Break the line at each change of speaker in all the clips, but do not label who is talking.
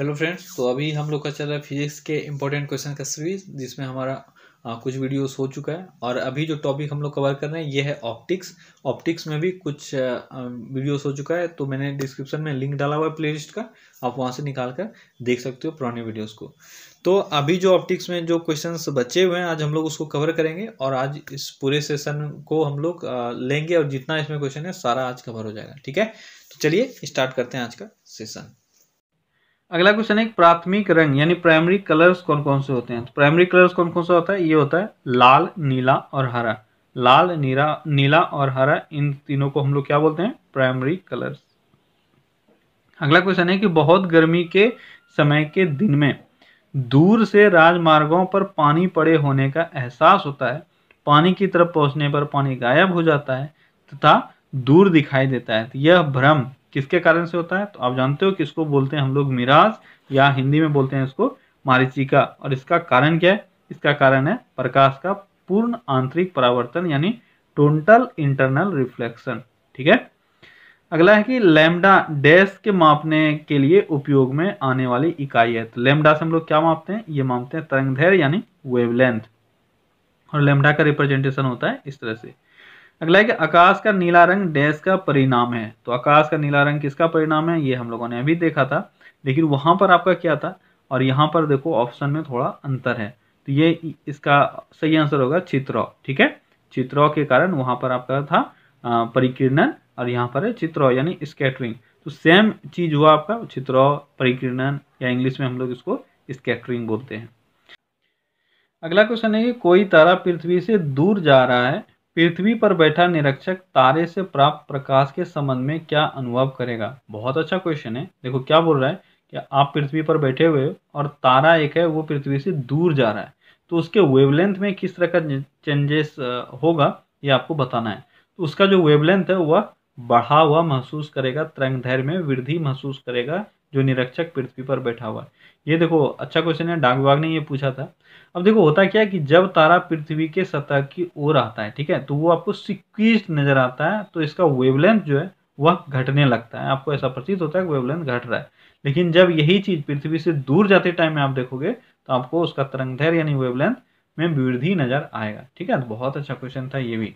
hello friends तो अभी हम लोग का चल रहा है फिजिक्स के इम्पोर्टेंट क्वेश्चन का सीरीज जिसमें हमारा आ, कुछ वीडियोस हो चुका है और अभी जो टॉपिक हम लोग कवर कर रहे हैं ये है ऑप्टिक्स ऑप्टिक्स में भी कुछ वीडियोस हो चुका है तो मैंने डिस्क्रिप्शन में लिंक डाला हुआ है प्लेलिस्ट का आप वहाँ से निकाल कर देख सकते हो पुराने वीडियोज़ को तो अभी जो ऑप्टिक्स में जो क्वेश्चन बचे हुए हैं आज हम लोग उसको कवर करेंगे और आज इस पूरे सेशन को हम लोग लेंगे और जितना इसमें क्वेश्चन है सारा आज कवर हो जाएगा ठीक है तो चलिए स्टार्ट करते हैं आज का सेशन अगला क्वेश्चन है प्राथमिक रंग यानी प्राइमरी कलर्स कौन कौन से होते हैं तो प्राइमरी कलर्स कौन कौन सा होता है ये होता है लाल नीला और हरा लाल नीला नीला और हरा इन तीनों को हम लोग क्या बोलते हैं प्राइमरी कलर्स अगला क्वेश्चन है कि बहुत गर्मी के समय के दिन में दूर से राजमार्गों पर पानी पड़े होने का एहसास होता है पानी की तरफ पहुंचने पर पानी गायब हो जाता है तथा दूर दिखाई देता है तो यह भ्रम किसके कारण से होता है तो आप जानते हो किसको बोलते हैं हम लोग मिराज या हिंदी में बोलते हैं इसको मारिचिका और इसका कारण क्या है इसका कारण है प्रकाश का पूर्ण आंतरिक परावर्तन यानी टोटल इंटरनल रिफ्लेक्शन ठीक है अगला है कि लेमडा डैश के मापने के लिए उपयोग में आने वाली इकाई है तो लेमडा से हम लोग क्या मापते हैं ये मापते हैं तरंगधैर्य यानी वेवलेंथ और लेमडा का रिप्रेजेंटेशन होता है इस तरह से अगला है कि आकाश का नीला रंग डैश का परिणाम है तो आकाश का नीला रंग किसका परिणाम है ये हम लोगों ने अभी देखा था लेकिन वहां पर आपका क्या था और यहाँ पर देखो ऑप्शन में थोड़ा अंतर है तो ये इसका सही आंसर होगा चित्रौ ठीक है चित्रौ के कारण वहां पर आपका था परिकीर्णन और यहाँ पर है चित्रौ यानी स्केटरिंग तो सेम चीज हुआ आपका चित्रौ परिकीर्णन या इंग्लिश में हम लोग इसको स्केटरिंग बोलते हैं अगला क्वेश्चन है कि कोई तारा पृथ्वी से दूर जा रहा है पृथ्वी पर बैठा निरीक्षक तारे से प्राप्त प्रकाश के संबंध में क्या अनुभव करेगा बहुत अच्छा क्वेश्चन है देखो क्या बोल रहा है कि आप पृथ्वी पर बैठे हुए और तारा एक है वो पृथ्वी से दूर जा रहा है तो उसके वेवलेंथ में किस तरह का चेंजेस होगा ये आपको बताना है तो उसका जो वेवलेंथ है वह बढ़ा हुआ महसूस करेगा तरंग धैर्य में वृद्धि महसूस करेगा जो निरीक्षक पृथ्वी पर बैठा हुआ है ये देखो अच्छा क्वेश्चन है डाक विभाग ने ये पूछा था अब देखो होता क्या है कि जब तारा पृथ्वी के सतह की ओर आता है ठीक है तो वो आपको सिक्वीज नजर आता है तो इसका वेवलेंथ जो है वह घटने लगता है आपको ऐसा प्रतीत होता है कि वेवलेंथ घट रहा है लेकिन जब यही चीज पृथ्वी से दूर जाते टाइम में आप देखोगे तो आपको उसका तरंगधैर यानी वेवलेंथ में वृद्धि नजर आएगा ठीक है तो बहुत अच्छा क्वेश्चन था ये भी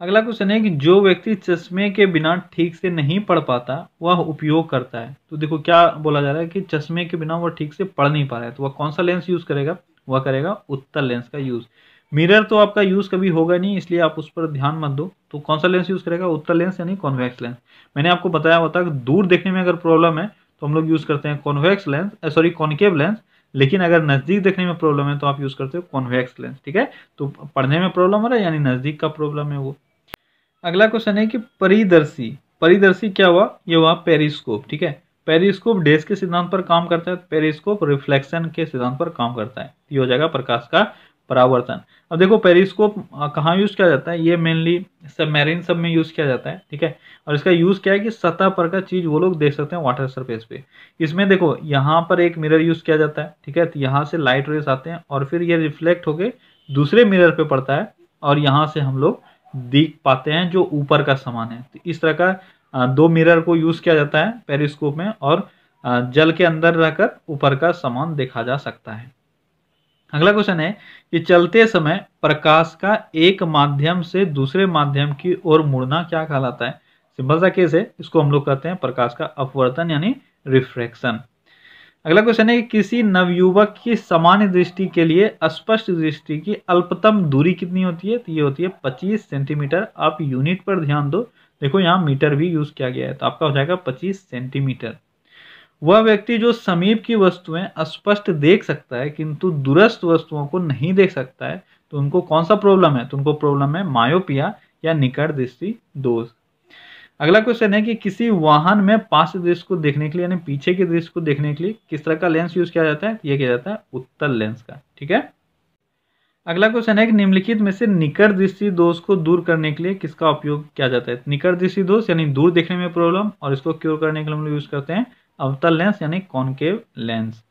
अगला क्वेश्चन है कि जो व्यक्ति चश्मे के बिना ठीक से नहीं पढ़ पाता वह उपयोग करता है तो देखो क्या बोला जा रहा है कि चश्मे के बिना वह ठीक से पढ़ नहीं पा रहा है तो वह कौन सा लेंस यूज़ करेगा वह करेगा उत्तर लेंस का यूज़ मिरर तो आपका यूज़ कभी होगा नहीं इसलिए आप उस पर ध्यान मत दो तो कौन सा लेंस यूज़ करेगा उत्तर लेंस यानी कॉन्वेक्स लेंस मैंने आपको बताया होता कि दूर देखने में अगर प्रॉब्लम है तो हम लोग यूज़ करते हैं convex lens sorry concave lens लेकिन अगर नज़दीक देखने में प्रॉब्लम है तो आप यूज़ करते हो कॉन्वेक्स लेंस ठीक है तो पढ़ने में प्रॉब्लम हो रहा है यानी नज़दीक का प्रॉब्लम है वो अगला क्वेश्चन है कि परिदर्शी परिदर्शी क्या हुआ ये हुआ पेरिस्कोप ठीक है पेरिस्कोप डेस के सिद्धांत पर काम करता है पेरिस्कोप रिफ्लेक्शन के सिद्धांत पर काम करता है ये हो जाएगा प्रकाश का परावर्तन अब देखो पेरिस्कोप कहाँ यूज किया जाता है ये मेनली सबमेरिन सब में यूज किया जाता है ठीक है और इसका यूज क्या है कि सतह पर का चीज वो लोग देख सकते हैं वाटर सरफेस पे इसमें देखो यहाँ पर एक मिरर यूज किया जाता है ठीक है तो यहाँ से लाइट रेस आते हैं और फिर ये रिफ्लेक्ट होके दूसरे मिरर पे पड़ता है और यहाँ से हम लोग देख पाते हैं जो ऊपर का सामान है तो इस तरह का दो मिरर को यूज़ किया जाता है पेरिस्कोप में और जल के अंदर रहकर ऊपर का सामान देखा जा सकता है अगला क्वेश्चन है कि चलते समय प्रकाश का एक माध्यम से दूसरे माध्यम की ओर मुड़ना क्या कहलाता है सिंपल सा केस है इसको हम लोग कहते हैं प्रकाश का अपवर्तन यानी रिफ्रैक्शन अगला क्वेश्चन है कि किसी नवयुवक की सामान्य दृष्टि के लिए स्पष्ट दृष्टि की अल्पतम दूरी कितनी होती है तो ये होती है 25 सेंटीमीटर आप यूनिट पर ध्यान दो देखो यहाँ मीटर भी यूज किया गया है तो आपका हो जाएगा 25 सेंटीमीटर वह व्यक्ति जो समीप की वस्तुएं स्पष्ट देख सकता है किंतु दूरस्थ वस्तुओं को नहीं देख सकता है तो उनको कौन सा प्रॉब्लम है तो उनको प्रॉब्लम है मायोपिया या निकट दृष्टि दोष अगला क्वेश्चन है कि किसी वाहन में पास दृश्य को देखने के लिए यानी पीछे के दृश्य को देखने के लिए किस तरह का लेंस यूज किया जाता है यह किया जाता है उत्तर लेंस का ठीक है अगला क्वेश्चन है कि निम्नलिखित में से निकट दृष्टि दोष को दूर करने के लिए किसका उपयोग किया जाता है निकट दृष्टि दोष यानी दूर देखने में प्रॉब्लम और इसको क्योर करने के लिए हम लोग यूज करते हैं अवतल लेंस यानी कॉन्केव लेंस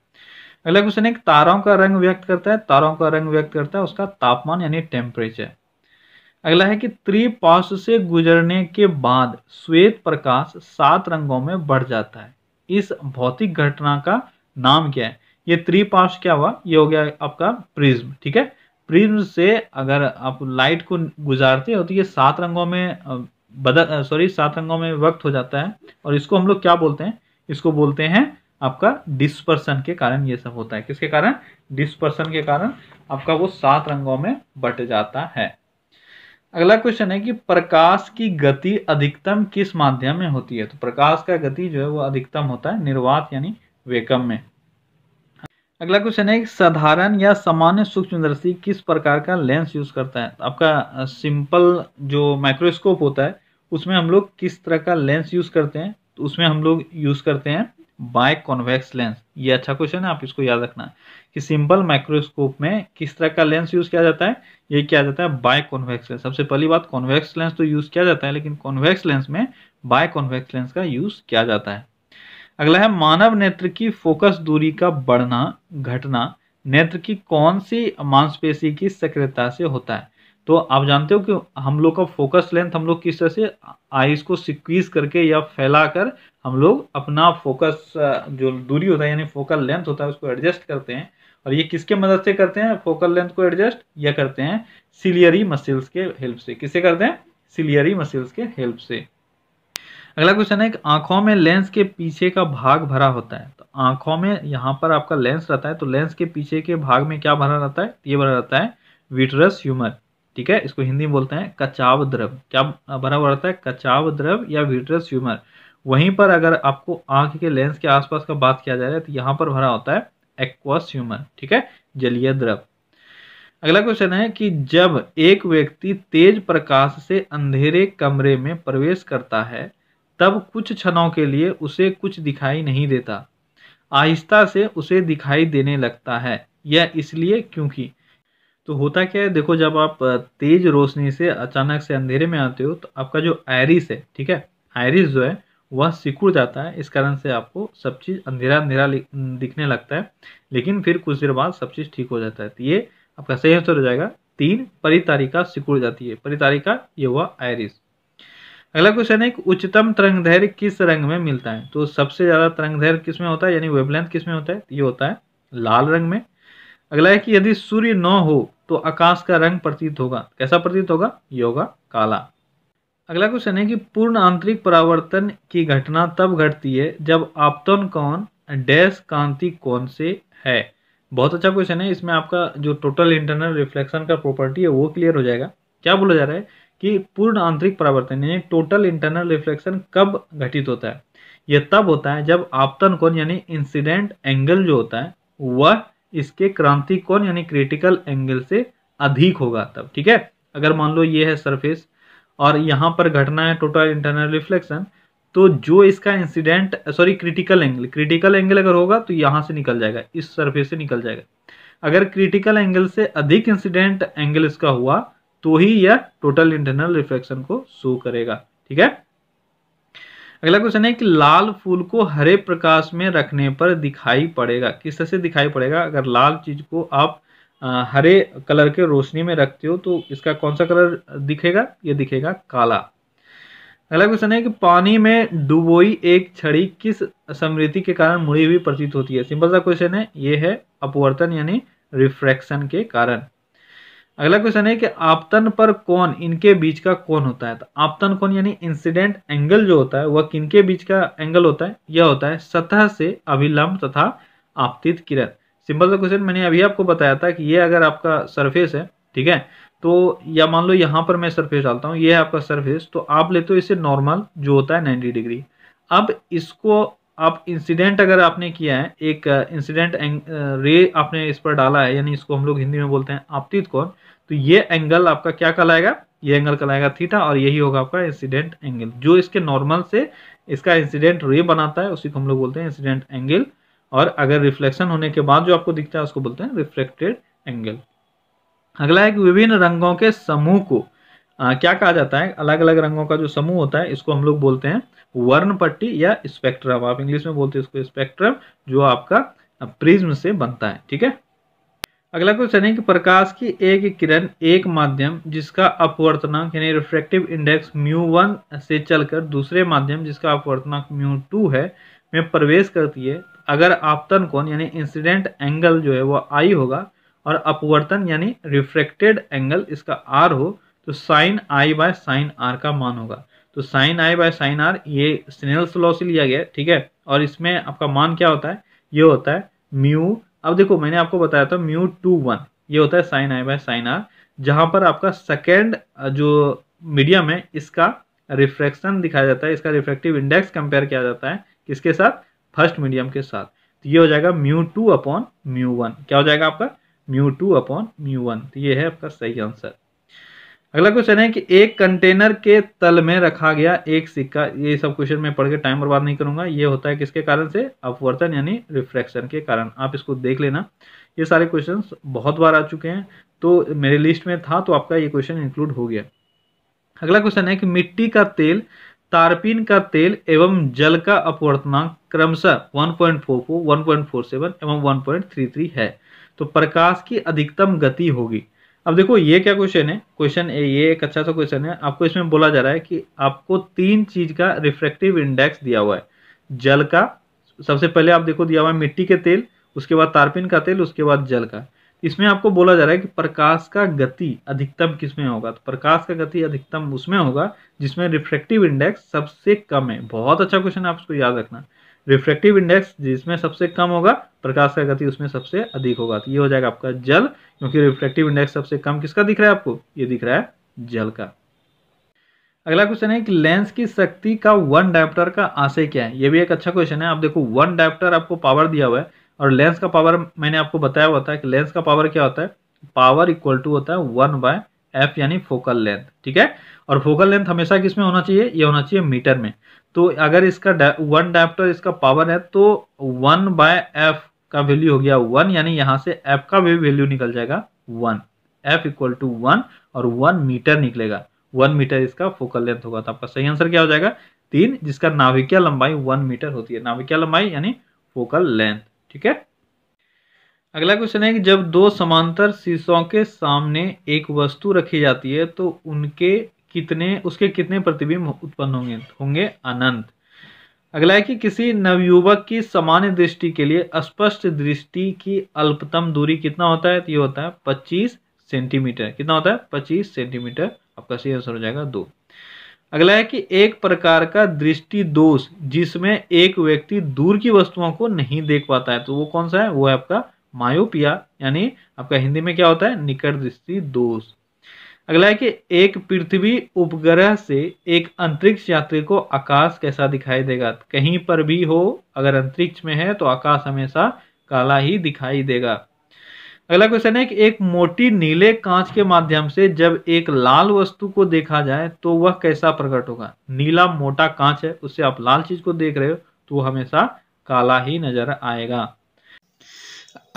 अगला क्वेश्चन है तारों का रंग व्यक्त करता है तारों का रंग व्यक्त करता है उसका तापमान यानी टेम्परेचर अगला है कि त्रिपाश से गुजरने के बाद श्वेत प्रकाश सात रंगों में बढ़ जाता है इस भौतिक घटना का नाम क्या है ये त्रिपाश क्या हुआ ये हो गया आपका प्रिज्म ठीक है प्रिज्म से अगर आप लाइट को गुजारते हो तो ये सात रंगों में बदल सॉरी सात रंगों में वक्त हो जाता है और इसको हम लोग क्या बोलते हैं इसको बोलते हैं आपका डिस्पर्सन के कारण ये सब होता है किसके कारण डिस्पर्सन के कारण आपका वो सात रंगों में बट जाता है अगला क्वेश्चन है कि प्रकाश की गति अधिकतम किस माध्यम में होती है तो प्रकाश का गति जो है वो अधिकतम होता है निर्वात यानी वेकम में अगला क्वेश्चन है साधारण या सामान्य सूक्ष्मदर्शी किस प्रकार का लेंस यूज करता है आपका सिंपल जो माइक्रोस्कोप होता है उसमें हम लोग किस तरह का लेंस यूज करते हैं तो उसमें हम लोग यूज करते हैं बाय कॉन्वेक्स लेंस ये अच्छा क्वेश्चन है आप इसको याद रखना कि सिंपल माइक्रोस्कोप में किस तरह का लेंस यूज किया जाता है ये किया जाता है बाय कॉन्वेक्स लेंस सबसे पहली बात कॉन्वेक्स लेंस तो यूज किया जाता है लेकिन कॉन्वेक्स लेंस में बाय कॉन्वेक्स लेंस का यूज किया जाता है अगला है मानव नेत्र की फोकस दूरी का बढ़ना घटना नेत्र की कौन सी मांसपेशी की सक्रियता से होता है तो आप जानते हो कि हम लोग का फोकस लेंथ हम लोग किस तरह से आईज को सिक्वीज करके या फैला कर हम लोग अपना फोकस जो दूरी होता है यानी फोकल लेंथ होता है उसको एडजस्ट करते हैं और ये किसके मदद से करते हैं फोकल लेंथ को एडजस्ट या करते हैं सिलियरी मसल्स के हेल्प से किससे करते हैं सिलियरी मसल्स के हेल्प से अगला क्वेश्चन है कि आंखों में लेंस के पीछे का भाग भरा होता है तो आंखों में यहाँ पर आपका लेंस रहता है तो लेंस के पीछे के भाग में क्या भरा रहता है ये भरा रहता है विटरस ह्यूमर ठीक है इसको हिंदी में बोलते हैं कचाव द्रव क्या भरा हुआ रहता है कचाव द्रव या विटरस ह्यूमर वहीं पर अगर आपको आंख के लेंस के आसपास का बात किया जा रहा है तो यहाँ पर भरा होता है एक्वास ह्यूमर ठीक है जलीय द्रव अगला क्वेश्चन है कि जब एक व्यक्ति तेज प्रकाश से अंधेरे कमरे में प्रवेश करता है तब कुछ क्षणों के लिए उसे कुछ दिखाई नहीं देता आहिस्ता से उसे दिखाई देने लगता है यह इसलिए क्योंकि तो होता क्या है देखो जब आप तेज रोशनी से अचानक से अंधेरे में आते हो तो आपका जो आयरिस है ठीक है आयरिस जो है वह सिकुड़ जाता है इस कारण से आपको सब चीज़ अंधेरा अंधेरा दिखने लगता है लेकिन फिर कुछ देर बाद सब चीज़ ठीक हो जाता है तो ये आपका सही आंसर हो जाएगा तीन परितारिका सिकुड़ जाती है परितारिका ये हुआ आयरिस अगला क्वेश्चन है कि उच्चतम तरंग धैर्य किस रंग में मिलता है तो सबसे ज्यादा तरंग धैर्य किस में होता है यानी वेबलेंथ किस में होता है ये होता है लाल रंग में अगला है कि यदि सूर्य न हो तो आकाश का रंग प्रतीत होगा कैसा प्रतीत होगा ये होगा काला अगला क्वेश्चन है कि पूर्ण आंतरिक परावर्तन की घटना तब घटती है जब आपतन कौन डैश कांति कौन से है बहुत अच्छा क्वेश्चन है इसमें आपका जो टोटल इंटरनल रिफ्लेक्शन का प्रॉपर्टी है वो क्लियर हो जाएगा क्या बोला जा रहा है कि पूर्ण आंतरिक परावर्तन यानी टोटल इंटरनल रिफ्लेक्शन कब घटित होता है यह तब होता है जब आपतन कौन यानी इंसिडेंट एंगल जो होता है वह इसके क्रांति यानी क्रिटिकल एंगल से अधिक होगा तब ठीक है अगर मान लो ये है सरफेस और यहाँ पर घटना है टोटल इंटरनल रिफ्लेक्शन तो जो इसका incident sorry critical angle critical angle अगर होगा तो यहाँ से निकल जाएगा इस सरफेस से निकल जाएगा अगर क्रिटिकल एंगल से अधिक इंसिडेंट एंगल इसका हुआ तो ही यह टोटल इंटरनल रिफ्लेक्शन को शो करेगा ठीक है अगला क्वेश्चन है कि लाल फूल को हरे प्रकाश में रखने पर दिखाई पड़ेगा किस तरह से दिखाई पड़ेगा अगर लाल चीज को आप हरे कलर के रोशनी में रखते हो तो इसका कौन सा कलर दिखेगा ये दिखेगा काला अगला क्वेश्चन है कि पानी में डुबोई एक छड़ी किस समृद्धि के कारण मुड़ी हुई प्रतीत होती है सिंपल सा क्वेश्चन है ये है अपवर्तन यानी रिफ्रैक्शन के कारण अगला क्वेश्चन है कि आपतन पर कौन इनके बीच का कौन होता है तो आपतन कौन यानी इंसिडेंट एंगल जो होता है वह किनके बीच का एंगल होता है यह होता है सतह से अभिलंब तथा आपतित किरण सिंपल सा क्वेश्चन मैंने अभी आपको बताया था कि ये अगर आपका सरफेस है ठीक है तो या मान लो यहाँ पर मैं सरफेस डालता हूँ ये है आपका सरफेस तो आप लेते हो इसे नॉर्मल जो होता है नाइन्टी डिग्री अब इसको आप इंसिडेंट अगर आपने किया है एक इंसिडेंट रे आपने इस पर डाला है यानी इसको हम लोग हिंदी में बोलते हैं आपतित कौन तो ये एंगल आपका क्या कहलाएगा ये एंगल कहलाएगा थीटा और यही होगा आपका इंसिडेंट एंगल जो इसके नॉर्मल से इसका इंसिडेंट रे बनाता है उसी को हम लोग बोलते हैं इंसिडेंट एंगल और अगर रिफ्लेक्शन होने के बाद जो आपको दिखता है उसको बोलते हैं रिफ्लेक्टेड एंगल अगला है कि विभिन्न रंगों के समूह को आ, क्या कहा जाता है अलग अलग रंगों का जो समूह होता है इसको हम लोग बोलते हैं वर्ण पट्टी या स्पेक्ट्रम आप इंग्लिश में बोलते हैं इसको स्पेक्ट्रम जो आपका प्रिज्म से बनता है ठीक है अगला क्वेश्चन है कि प्रकाश की एक किरण एक माध्यम जिसका अपवर्तनांक यानी रिफ्रेक्टिव इंडेक्स म्यू वन से चलकर दूसरे माध्यम जिसका अपवर्तनांक म्यू टू है में प्रवेश करती है अगर आपतन कोण यानी इंसिडेंट एंगल जो है वो आई होगा और अपवर्तन यानी रिफ्रेक्टेड एंगल इसका आर हो तो sine I by sine R का मान होगा तो sine I by sine R ये स्नेल्स लॉ से लिया गया है ठीक है और इसमें आपका मान क्या होता है ये होता है म्यू अब देखो मैंने आपको बताया था म्यू टू वन ये होता है sine I by sine R जहाँ पर आपका सेकेंड जो मीडियम है इसका रिफ्रैक्शन दिखाया जाता है इसका रिफ्रेक्टिव इंडेक्स कंपेयर किया जाता है किसके साथ फर्स्ट मीडियम के साथ तो ये हो जाएगा mu two upon mu one क्या हो जाएगा आपका mu two upon mu one तो ये है आपका सही आंसर अगला क्वेश्चन है कि एक कंटेनर के तल में रखा गया एक सिक्का ये सब क्वेश्चन में पढ़ के टाइम बर्बाद नहीं करूंगा ये होता है किसके कारण से अपवर्तन यानी रिफ्रैक्शन के कारण आप इसको देख लेना ये सारे क्वेश्चन बहुत बार आ चुके हैं तो मेरे लिस्ट में था तो आपका ये क्वेश्चन इंक्लूड हो गया अगला क्वेश्चन है कि मिट्टी का तेल तारपीन का तेल एवं जल का अपवर्तनांक क्रमशः 1.44, 1.47 एवं 1.33 है तो प्रकाश की अधिकतम गति होगी अब देखो ये क्या क्वेश्चन है क्वेश्चन ये एक अच्छा सा क्वेश्चन है आपको इसमें बोला जा रहा है कि आपको तीन चीज का रिफ्रेक्टिव इंडेक्स दिया हुआ है जल का सबसे पहले आप देखो दिया हुआ है मिट्टी के तेल उसके बाद तारपिन का तेल उसके बाद जल का इसमें आपको बोला जा रहा है कि प्रकाश का गति अधिकतम किसमें होगा तो प्रकाश का गति अधिकतम उसमें होगा जिसमें रिफ्रेक्टिव इंडेक्स सबसे कम है बहुत अच्छा क्वेश्चन आप इसको याद रखना रिफ्रेक्टिव इंडेक्स जिसमें सबसे कम होगा प्रकाश का गति उसमें सबसे अधिक होगा तो ये हो जाएगा आपका जल क्योंकि रिफ्रेक्टिव इंडेक्स सबसे कम किसका दिख रहा है आपको ये दिख रहा है जल का अगला क्वेश्चन है कि लेंस की शक्ति का वन डायप्टर का आशय क्या है ये भी एक अच्छा क्वेश्चन है आप देखो वन डायप्टर आपको पावर दिया हुआ है और लेंस का पावर मैंने आपको बताया हुआ था कि लेंस का पावर क्या होता है पावर इक्वल टू होता है वन बाय एफ यानी फोकल लेंथ ठीक है और फोकल लेंथ हमेशा किस में होना चाहिए ये होना चाहिए मीटर में तो अगर इसका वन डायप्टर इसका पावर है तो वन बाय एफ का वैल्यू हो गया वन यानी यहाँ से एफ का भी वैल्यू निकल जाएगा one F equal to one और वन मीटर निकलेगा वन मीटर इसका फोकल लेंथ होगा तो आपका सही आंसर क्या हो जाएगा तीन जिसका नाभिकीय लंबाई वन मीटर होती है नाभिकीय लंबाई यानी फोकल लेंथ ठीक है अगला क्वेश्चन है कि जब दो समांतर शीशों के सामने एक वस्तु रखी जाती है तो उनके कितने उसके कितने प्रतिबिंब उत्पन्न होंगे होंगे अनंत अगला है कि किसी नवयुवक की सामान्य दृष्टि के लिए स्पष्ट दृष्टि की अल्पतम दूरी कितना होता है तो ये होता है 25 सेंटीमीटर कितना होता है 25 सेंटीमीटर आपका सही आंसर हो जाएगा दो अगला है कि एक प्रकार का दृष्टि दोष जिसमें एक व्यक्ति दूर की वस्तुओं को नहीं देख पाता है तो वो कौन सा है वो है आपका मायोपिया यानी आपका हिंदी में क्या होता है निकट दृष्टि दोष अगला है कि एक पृथ्वी उपग्रह से एक अंतरिक्ष यात्री को आकाश कैसा दिखाई देगा कहीं पर भी हो अगर अंतरिक्ष में है तो आकाश हमेशा काला ही दिखाई देगा अगला क्वेश्चन है कि एक मोटी नीले कांच के माध्यम से जब एक लाल वस्तु को देखा जाए तो वह कैसा प्रकट होगा नीला मोटा कांच है उससे आप लाल चीज को देख रहे हो तो हमेशा काला ही नजर आएगा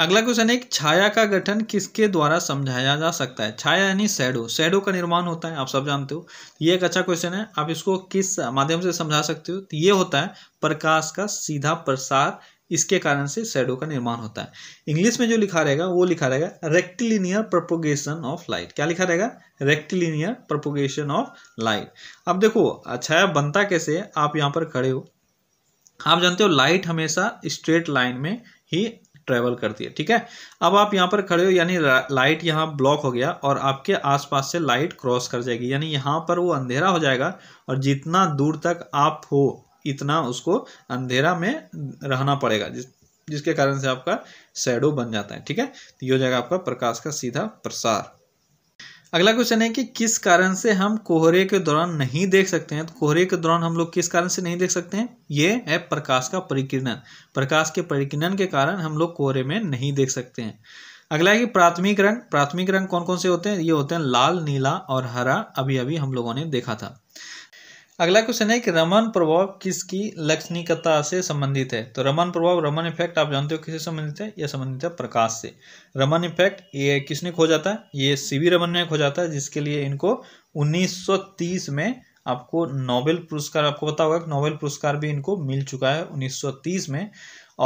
अगला क्वेश्चन है छाया का गठन किसके द्वारा समझाया जा सकता है छाया यानी सैडो सैडो का निर्माण होता है आप सब जानते हो ये एक अच्छा क्वेश्चन है आप इसको किस माध्यम से समझा सकते हो तो ये होता है प्रकाश का सीधा प्रसार इसके कारण से शेडो का निर्माण होता है इंग्लिश में जो लिखा रहेगा वो लिखा रहेगा रेक्टिलिनियर प्रपोगेशन ऑफ लाइट क्या लिखा रहेगा रेक्टिलिनियर प्रपोगेशन ऑफ लाइट अब देखो छाया अच्छा बनता कैसे आप यहाँ पर खड़े हो आप जानते हो लाइट हमेशा स्ट्रेट लाइन में ही ट्रेवल करती है ठीक है अब आप यहाँ पर खड़े हो यानी लाइट यहाँ ब्लॉक हो गया और आपके आसपास से लाइट क्रॉस कर जाएगी यानी यहाँ पर वो अंधेरा हो जाएगा और जितना दूर तक आप हो इतना उसको अंधेरा में रहना पड़ेगा जिस जिसके कारण से आपका शेडो बन जाता है ठीक है तो ये हो जाएगा आपका प्रकाश का सीधा प्रसार अगला क्वेश्चन है कि किस कारण से हम कोहरे के दौरान नहीं देख सकते हैं तो कोहरे के दौरान हम लोग किस कारण से नहीं देख सकते हैं ये है प्रकाश का परिकिरणन प्रकाश के परिकिरणन के कारण हम लोग कोहरे में नहीं देख सकते हैं अगला है कि प्राथमिक रंग प्राथमिक रंग कौन कौन से होते हैं ये होते हैं लाल नीला और हरा अभी अभी हम लोगों ने देखा था अगला क्वेश्चन है कि रमन प्रभाव किसकी लक्षणिकता से संबंधित है तो रमन प्रभाव रमन इफेक्ट आप जानते हो किससे संबंधित है यह संबंधित है प्रकाश से रमन इफेक्ट ये किसने जाता है ये सीवी रमन ने जाता है जिसके लिए इनको 1930 में आपको नोबेल पुरस्कार आपको पता होगा कि नोबेल पुरस्कार भी इनको मिल चुका है उन्नीस में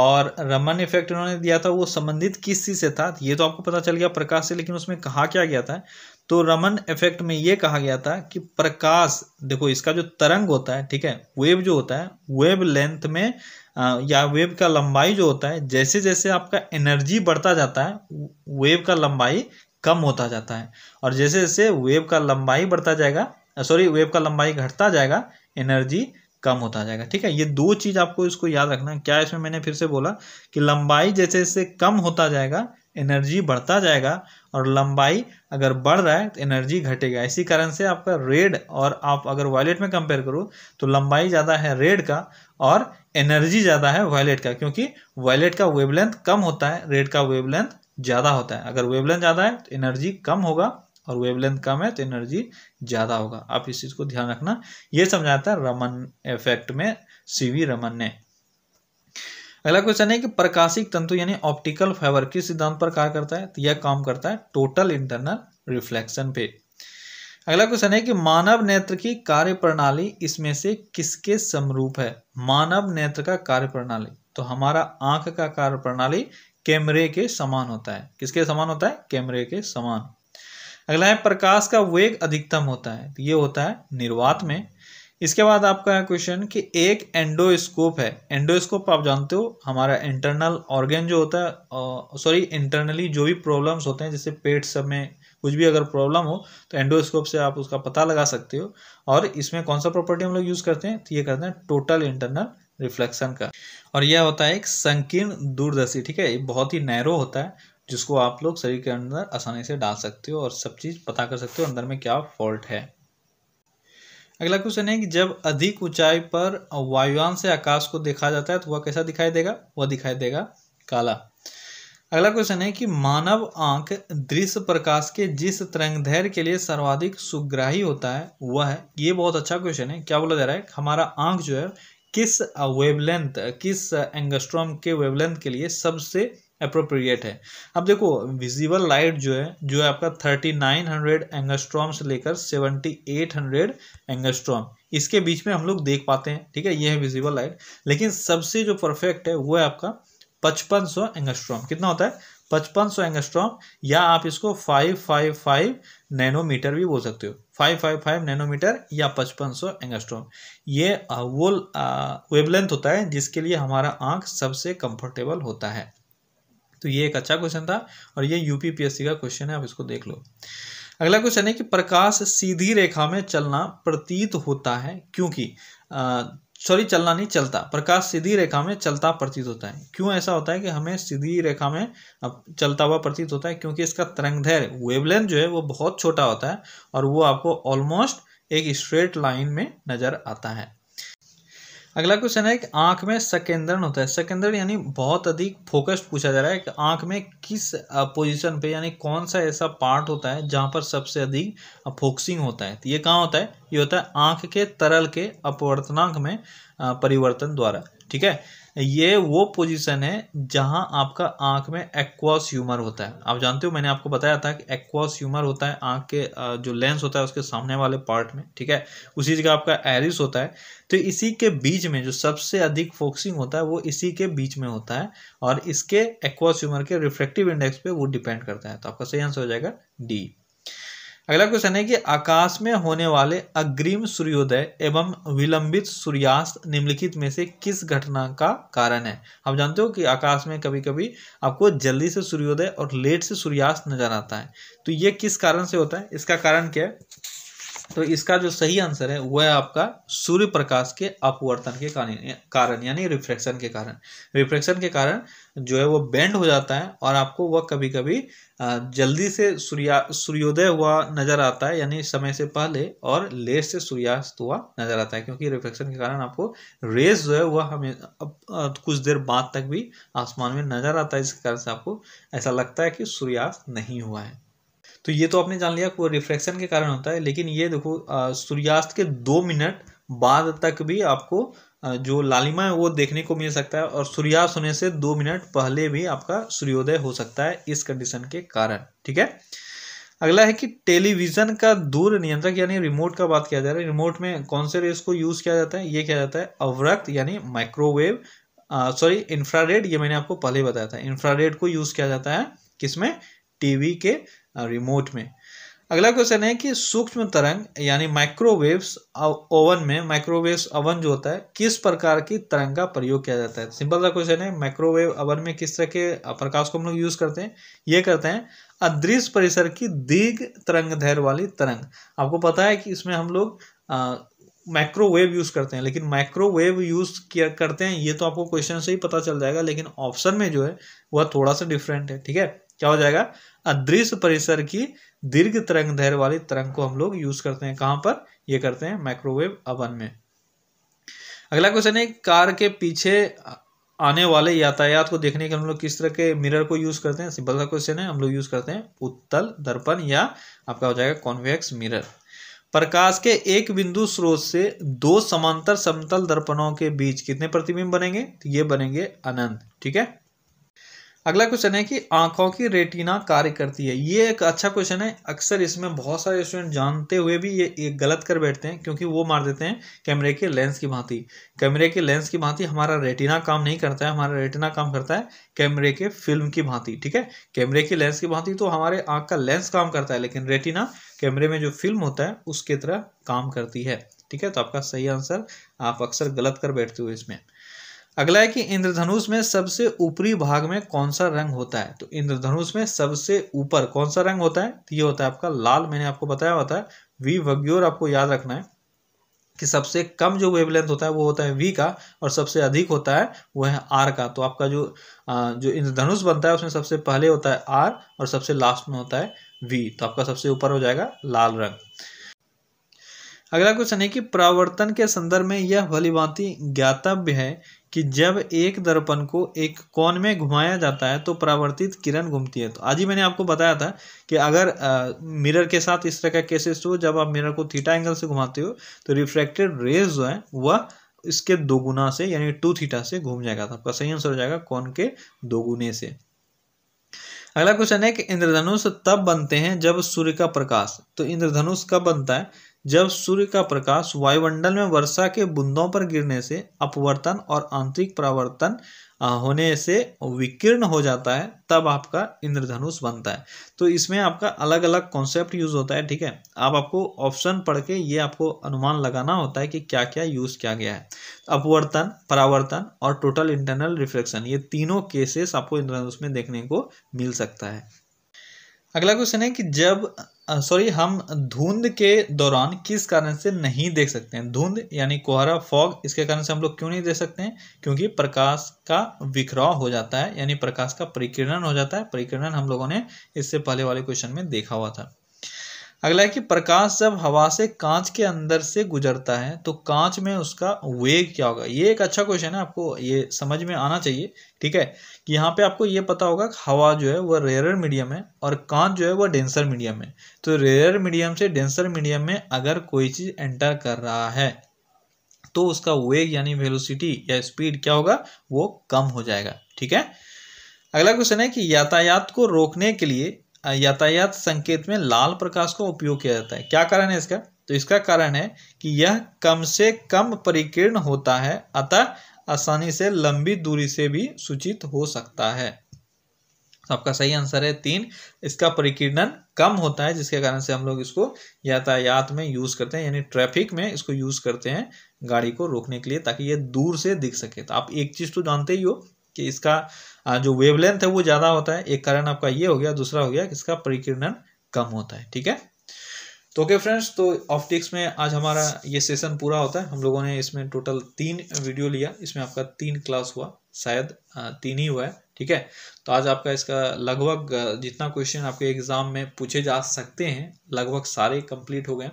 और रमन इफेक्ट इन्होंने दिया था वो संबंधित किस चीज़ से था ये तो आपको पता चल गया प्रकाश से लेकिन उसमें कहा क्या गया था तो रमन इफेक्ट में यह कहा गया था कि प्रकाश देखो इसका जो तरंग होता है ठीक है वेव जो होता है वेव लेंथ में या वेव का लंबाई जो होता है जैसे जैसे आपका एनर्जी बढ़ता जाता है वेव का लंबाई कम होता जाता है और जैसे जैसे वेव का लंबाई बढ़ता जाएगा सॉरी वेव का लंबाई घटता जाएगा एनर्जी कम होता जाएगा ठीक है ये दो चीज़ आपको इसको याद रखना है क्या इसमें मैंने फिर से बोला कि लंबाई जैसे जैसे कम होता जाएगा एनर्जी बढ़ता जाएगा और लंबाई अगर बढ़ रहा है तो एनर्जी घटेगा इसी कारण से आपका रेड और आप अगर वायलेट में कंपेयर करो तो लंबाई ज़्यादा है रेड का और एनर्जी ज़्यादा है वायलेट का क्योंकि वायलेट का वेवलेंथ कम होता है रेड का वेवलेंथ ज़्यादा होता है अगर वेवलेंथ ज़्यादा है तो एनर्जी कम होगा और वेवलेंथ कम है तो एनर्जी ज़्यादा होगा आप इस चीज़ को ध्यान रखना ये समझाता है रमन इफेक्ट में सी रमन ने अगला क्वेश्चन है कि प्रकाशिक तंतु यानी ऑप्टिकल फाइबर किस सिद्धांत पर कार्य करता है तो यह काम करता है टोटल इंटरनल रिफ्लेक्शन पे अगला क्वेश्चन है कि मानव नेत्र की कार्य प्रणाली इसमें से किसके समरूप है मानव नेत्र का कार्य प्रणाली तो हमारा आंख का कार्य प्रणाली कैमरे के समान होता है किसके समान होता है कैमरे के समान अगला है प्रकाश का वेग अधिकतम होता है तो ये होता है निर्वात में इसके बाद आपका क्वेश्चन कि एक एंडोस्कोप है एंडोस्कोप आप जानते हो हमारा इंटरनल ऑर्गेन जो होता है सॉरी इंटरनली जो भी प्रॉब्लम्स होते हैं जैसे पेट सब में कुछ भी अगर प्रॉब्लम हो तो एंडोस्कोप से आप उसका पता लगा सकते हो और इसमें कौन सा प्रॉपर्टी हम लोग यूज़ करते हैं तो ये करते हैं टोटल इंटरनल रिफ्लेक्शन का और यह होता है एक संकीर्ण दूरदर्शी ठीक है ये बहुत ही नैरो होता है जिसको आप लोग शरीर के अंदर आसानी से डाल सकते हो और सब चीज़ पता कर सकते हो अंदर में क्या फॉल्ट है अगला क्वेश्चन है कि जब अधिक ऊंचाई पर वायुयान से आकाश को देखा जाता है तो वह कैसा दिखाई देगा वह दिखाई देगा काला अगला क्वेश्चन है कि मानव आंख दृश्य प्रकाश के जिस तरंग धैर्य के लिए सर्वाधिक सुग्राही होता है वह है ये बहुत अच्छा क्वेश्चन है क्या बोला जा रहा है हमारा आंख जो है किस वेवलेंथ किस एंगस्ट्रॉम के वेवलेंथ के लिए सबसे अप्रोप्रिएट है अब देखो विजिबल लाइट जो है जो है आपका थर्टी नाइन हंड्रेड एंगस्ट्रॉम से लेकर एट हंड्रेड एंगस्ट्रॉम इसके बीच में हम लोग देख पाते हैं ठीक है ये है विजिबल लाइट लेकिन सबसे जो परफेक्ट है वो है आपका पचपन सौ एंगस्ट्रॉम कितना होता है पचपन सौ एंगस्ट्रॉम या आप इसको फाइव फाइव फाइव नैनोमीटर भी बोल सकते हो फाइव फाइव फाइव नैनोमीटर या पचपन सौ एंगस्ट्रॉम ये वो वेवलेंथ होता है जिसके लिए हमारा आंख सबसे कंफर्टेबल होता है तो ये एक अच्छा क्वेश्चन था और ये यूपीपीएससी का क्वेश्चन है आप इसको देख लो अगला क्वेश्चन है कि प्रकाश सीधी रेखा में चलना प्रतीत होता है क्योंकि सॉरी चलना नहीं चलता प्रकाश सीधी रेखा में चलता प्रतीत होता है क्यों ऐसा होता है कि हमें सीधी रेखा में चलता हुआ प्रतीत होता है क्योंकि इसका तरंगदैर्य वेवलेंथ जो है वो बहुत छोटा होता है और वो आपको ऑलमोस्ट एक स्ट्रेट लाइन में नज़र आता है अगला क्वेश्चन है कि आंख में सकेंद्रण होता है सकेंद्रण यानी बहुत अधिक फोकस्ड पूछा जा रहा है कि आंख में किस पोजीशन पे यानी कौन सा ऐसा पार्ट होता है जहां पर सबसे अधिक फोकसिंग होता है तो ये कहाँ होता है ये होता है आंख के तरल के अपवर्तनांक में परिवर्तन द्वारा ठीक है ये वो पोजीशन है जहां आपका आंख में एक्वास ह्यूमर होता है आप जानते हो मैंने आपको बताया था कि एक्वास ह्यूमर होता है आंख के जो लेंस होता है उसके सामने वाले पार्ट में ठीक है उसी जगह आपका एरिस होता है तो इसी के बीच में जो सबसे अधिक फोकसिंग होता है वो इसी के बीच में होता है और इसके एक्वास ह्यूमर के रिफ्लेक्टिव इंडेक्स पे वो डिपेंड करता है तो आपका सही आंसर हो जाएगा डी अगला क्वेश्चन है कि आकाश में होने वाले अग्रिम सूर्योदय एवं विलंबित सूर्यास्त निम्नलिखित में से किस घटना का कारण है आप जानते हो कि आकाश में कभी कभी आपको जल्दी से सूर्योदय और लेट से सूर्यास्त नजर आता है तो ये किस कारण से होता है इसका कारण क्या है तो इसका जो सही आंसर है वह आपका सूर्य प्रकाश के अपवर्तन के कारण कारण यानी रिफ्रैक्शन के कारण रिफ्रैक्शन के कारण जो है वो बेंड हो जाता है और आपको वह कभी कभी जल्दी से सूर्या सूर्योदय हुआ नजर आता है यानी समय से पहले और लेट से सूर्यास्त हुआ नजर आता है क्योंकि रिफ्रैक्शन के कारण आपको रेस जो है वह हमें कुछ देर बाद तक भी आसमान में नजर आता है जिसके कारण से आपको ऐसा लगता है कि सूर्यास्त नहीं हुआ है तो ये तो आपने जान लिया वो रिफ्रैक्शन के कारण होता है लेकिन ये देखो सूर्यास्त के दो मिनट बाद तक भी आपको जो लालिमा है वो देखने को मिल सकता है और सूर्यास्त होने से दो मिनट पहले भी आपका सूर्योदय हो सकता है इस कंडीशन के कारण ठीक है अगला है कि टेलीविज़न का दूर नियंत्रक यानी रिमोट का बात किया जा रहा है रिमोट में कौन से रेस को यूज़ किया जाता है ये किया जाता है अवरक्त यानी माइक्रोवेव सॉरी इंफ्रारेड ये मैंने आपको पहले बताया था इंफ्रारेड को यूज़ किया जाता है किसमें टीवी के रिमोट में अगला क्वेश्चन है कि सूक्ष्म तरंग यानी माइक्रोवेव्स ओवन में माइक्रोवेव्स ओवन जो होता है किस प्रकार की तरंग का प्रयोग किया जाता है सिंपल सा क्वेश्चन है माइक्रोवेव ओवन में किस तरह के प्रकाश को हम लोग यूज करते हैं ये करते हैं अदृश्य परिसर की दीर्घ तरंग धैर्य वाली तरंग आपको पता है कि इसमें हम लोग माइक्रोवेव यूज करते हैं लेकिन माइक्रोवेव यूज किया करते हैं ये तो आपको क्वेश्चन से ही पता चल जाएगा लेकिन ऑप्शन में जो है वह थोड़ा सा डिफरेंट है ठीक है क्या हो जाएगा अदृश्य परिसर की दीर्घ तरंग धैर्य वाली तरंग को हम लोग यूज करते हैं कहां पर ये करते हैं माइक्रोवेव अवन में अगला क्वेश्चन है कार के पीछे आने वाले यातायात को देखने के हम लोग किस तरह के मिरर को यूज करते हैं सिंपल सा क्वेश्चन है हम लोग यूज करते हैं उत्तल दर्पण या आपका हो जाएगा कॉन्वेक्स मिरर प्रकाश के एक बिंदु स्रोत से दो समांतर समतल दर्पणों के बीच कितने प्रतिबिंब बनेंगे तो ये बनेंगे अनंत ठीक है अगला क्वेश्चन है कि आंखों की रेटिना कार्य करती है ये एक अच्छा क्वेश्चन है अक्सर इसमें बहुत सारे स्टूडेंट जानते हुए भी ये, एक गलत कर बैठते हैं क्योंकि वो मार देते हैं कैमरे के लेंस की भांति कैमरे के लेंस की भांति हमारा रेटिना काम नहीं करता है हमारा रेटिना काम करता है कैमरे के फिल्म की भांति ठीक है कैमरे की लेंस की भांति तो हमारे आँख का लेंस काम करता है लेकिन रेटिना कैमरे में जो फिल्म होता है उसके तरह काम करती है ठीक है तो आपका सही आंसर आप अक्सर गलत कर बैठते हो इसमें अगला है कि इंद्रधनुष में सबसे ऊपरी भाग में कौन सा रंग होता है तो इंद्रधनुष में सबसे ऊपर कौन सा रंग होता है तो ये होता है आपका लाल मैंने आपको बताया होता है वी वग्योर आपको याद रखना है कि सबसे कम जो वेवलेंथ होता है वो होता है वी का और सबसे अधिक होता है वो है आर का तो आपका जो जो इंद्रधनुष बनता है उसमें सबसे पहले होता है आर और सबसे लास्ट में होता है वी तो आपका सबसे ऊपर हो जाएगा लाल रंग अगला क्वेश्चन है कि प्रावर्तन के संदर्भ में यह भलीभांति ज्ञातव्य है कि जब एक दर्पण को एक कोण में घुमाया जाता है तो परावर्तित किरण घूमती है तो आज ही मैंने आपको बताया था कि अगर आ, मिरर के साथ इस तरह का केसेस हो जब आप मिरर को थीटा एंगल से घुमाते हो तो रिफ्रैक्टेड रेज जो है वह इसके दोगुना से यानी टू थीटा से घूम जाएगा था तो आपका सही आंसर हो जाएगा कौन के दोगुने से अगला क्वेश्चन है कि इंद्रधनुष तब बनते हैं जब सूर्य का प्रकाश तो इंद्रधनुष कब बनता है जब सूर्य का प्रकाश वायुमंडल में वर्षा के बूंदों पर गिरने से अपवर्तन और आंतरिक परावर्तन होने से विकीर्ण हो जाता है तब आपका इंद्रधनुष बनता है तो इसमें आपका अलग अलग कॉन्सेप्ट यूज होता है ठीक है आप आपको ऑप्शन पढ़ के ये आपको अनुमान लगाना होता है कि क्या क्या यूज किया गया है अपवर्तन परावर्तन और टोटल इंटरनल रिफ्लेक्शन ये तीनों केसेस आपको इंद्रधनुष में देखने को मिल सकता है अगला क्वेश्चन है कि जब सॉरी हम धुंध के दौरान किस कारण से नहीं देख सकते हैं धुंध यानी कोहरा फॉग इसके कारण से हम लोग क्यों नहीं देख सकते हैं क्योंकि प्रकाश का विखराव हो जाता है यानी प्रकाश का परिकिरण हो जाता है परिकिरण हम लोगों ने इससे पहले वाले क्वेश्चन में देखा हुआ था अगला है कि प्रकाश जब हवा से कांच के अंदर से गुजरता है तो कांच में उसका वेग क्या होगा ये एक अच्छा क्वेश्चन है आपको ये समझ में आना चाहिए ठीक है कि यहाँ पे आपको ये पता होगा कि हवा जो है वह रेयर मीडियम है और कांच जो है वह डेंसर मीडियम है तो रेयर मीडियम से डेंसर मीडियम में अगर कोई चीज़ एंटर कर रहा है तो उसका वेग यानी वेलोसिटी या स्पीड क्या होगा वो कम हो जाएगा ठीक है अगला क्वेश्चन है कि यातायात को रोकने के लिए यातायात संकेत में लाल प्रकाश का उपयोग किया जाता है क्या कारण है इसका तो इसका कारण है कि यह कम से कम परिकीर्ण होता है अतः आसानी से लंबी दूरी से भी सूचित हो सकता है तो आपका सही आंसर है तीन इसका परिकीर्णन कम होता है जिसके कारण से हम लोग इसको यातायात में यूज़ करते हैं यानी ट्रैफिक में इसको यूज़ करते हैं गाड़ी को रोकने के लिए ताकि ये दूर से दिख सके तो आप एक चीज़ तो जानते ही हो कि इसका जो वेवलेंथ है वो ज़्यादा होता है एक कारण आपका ये हो गया दूसरा हो गया कि इसका परिकीर्णन कम होता है ठीक है तो ओके फ्रेंड्स तो ऑप्टिक्स में आज हमारा ये सेशन पूरा होता है हम लोगों ने इसमें टोटल तीन वीडियो लिया इसमें आपका तीन क्लास हुआ शायद तीन ही हुआ है ठीक है तो आज आपका इसका लगभग जितना क्वेश्चन आपके एग्ज़ाम में पूछे जा सकते हैं लगभग सारे कंप्लीट हो गए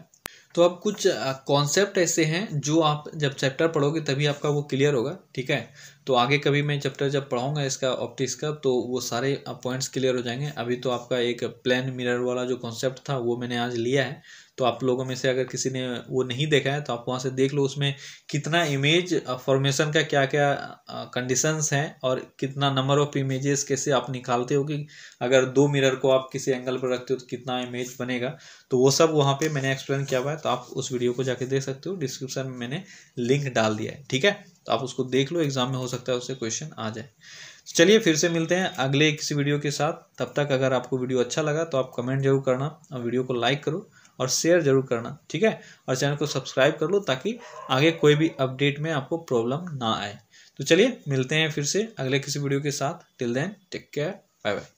तो अब कुछ कॉन्सेप्ट ऐसे हैं जो आप जब चैप्टर पढ़ोगे तभी आपका वो क्लियर होगा ठीक है तो आगे कभी मैं चैप्टर जब पढ़ाऊँगा इसका ऑप्टिक्स का तो वो सारे पॉइंट्स क्लियर हो जाएंगे अभी तो आपका एक प्लेन मिरर वाला जो कॉन्सेप्ट था वो मैंने आज लिया है तो आप लोगों में से अगर किसी ने वो नहीं देखा है तो आप वहाँ से देख लो उसमें कितना इमेज फॉर्मेशन का क्या क्या कंडीशंस हैं और कितना नंबर ऑफ इमेजेस कैसे आप निकालते हो कि अगर दो मिरर को आप किसी एंगल पर रखते हो तो कितना इमेज बनेगा तो वो सब वहाँ पे मैंने एक्सप्लेन किया हुआ है तो आप उस वीडियो को जाके देख सकते हो डिस्क्रिप्शन में मैंने लिंक डाल दिया है ठीक है तो आप उसको देख लो एग्जाम में हो सकता है उससे क्वेश्चन आ जाए चलिए फिर से मिलते हैं अगले किसी वीडियो के साथ तब तक अगर आपको वीडियो अच्छा लगा तो आप कमेंट जरूर करना और वीडियो को लाइक करो और शेयर जरूर करना ठीक है और चैनल को सब्सक्राइब कर लो ताकि आगे कोई भी अपडेट में आपको प्रॉब्लम ना आए तो चलिए मिलते हैं फिर से अगले किसी वीडियो के साथ till then take care bye bye